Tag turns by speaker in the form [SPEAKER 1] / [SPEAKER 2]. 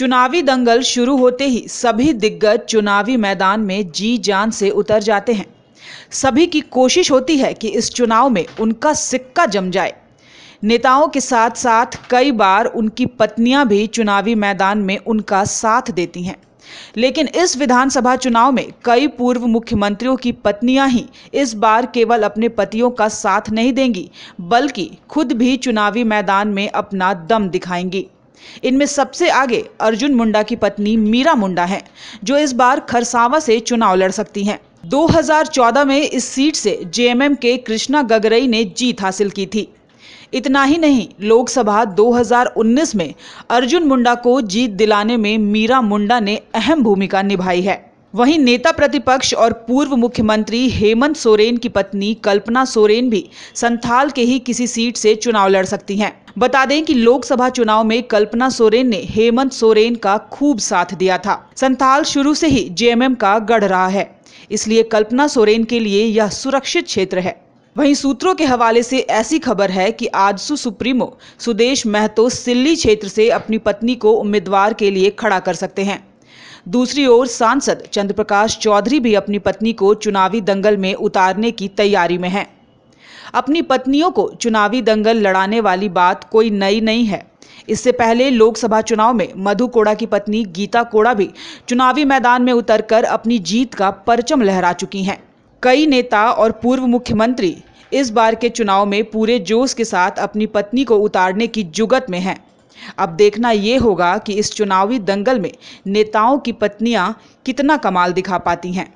[SPEAKER 1] चुनावी दंगल शुरू होते ही सभी दिग्गज चुनावी मैदान में जी जान से उतर जाते हैं सभी की कोशिश होती है कि इस चुनाव में उनका सिक्का जम जाए नेताओं के साथ साथ कई बार उनकी पत्नियां भी चुनावी मैदान में उनका साथ देती हैं लेकिन इस विधानसभा चुनाव में कई पूर्व मुख्यमंत्रियों की पत्नियां ही इस बार केवल अपने पतियों का साथ नहीं देंगी बल्कि खुद भी चुनावी मैदान में अपना दम दिखाएंगी इनमें सबसे आगे अर्जुन मुंडा की पत्नी मीरा मुंडा हैं जो इस बार खरसावा से चुनाव लड़ सकती हैं 2014 में इस सीट से जेएमएम के कृष्णा गगरई ने जीत हासिल की थी इतना ही नहीं लोकसभा 2019 में अर्जुन मुंडा को जीत दिलाने में मीरा मुंडा ने अहम भूमिका निभाई है वहीं नेता प्रतिपक्ष और पूर्व मुख्यमंत्री हेमंत सोरेन की पत्नी कल्पना सोरेन भी संथाल के ही किसी सीट से चुनाव लड़ सकती हैं बता दें कि लोकसभा चुनाव में कल्पना सोरेन ने हेमंत सोरेन का खूब साथ दिया था संथाल शुरू से ही जेएमएम का गढ़ रहा है इसलिए कल्पना सोरेन के लिए यह सुरक्षित क्षेत्र है वहीं सूत्रों के हवाले से ऐसी खबर है कि आजसू सुप्रीमो सुदेश महतो सिल्ली क्षेत्र से अपनी पत्नी को उम्मीदवार के लिए खड़ा कर सकते हैं दूसरी ओर सांसद चंद्रप्रकाश चौधरी भी अपनी पत्नी को चुनावी दंगल में उतारने की तैयारी में हैं अपनी पत्नियों को चुनावी दंगल लड़ाने वाली बात कोई नई नहीं है इससे पहले लोकसभा चुनाव में मधु कोड़ा की पत्नी गीता कोड़ा भी चुनावी मैदान में उतरकर अपनी जीत का परचम लहरा चुकी हैं कई नेता और पूर्व मुख्यमंत्री इस बार के चुनाव में पूरे जोश के साथ अपनी पत्नी को उतारने की जुगत में हैं अब देखना ये होगा कि इस चुनावी दंगल में नेताओं की पत्नियां कितना कमाल दिखा पाती हैं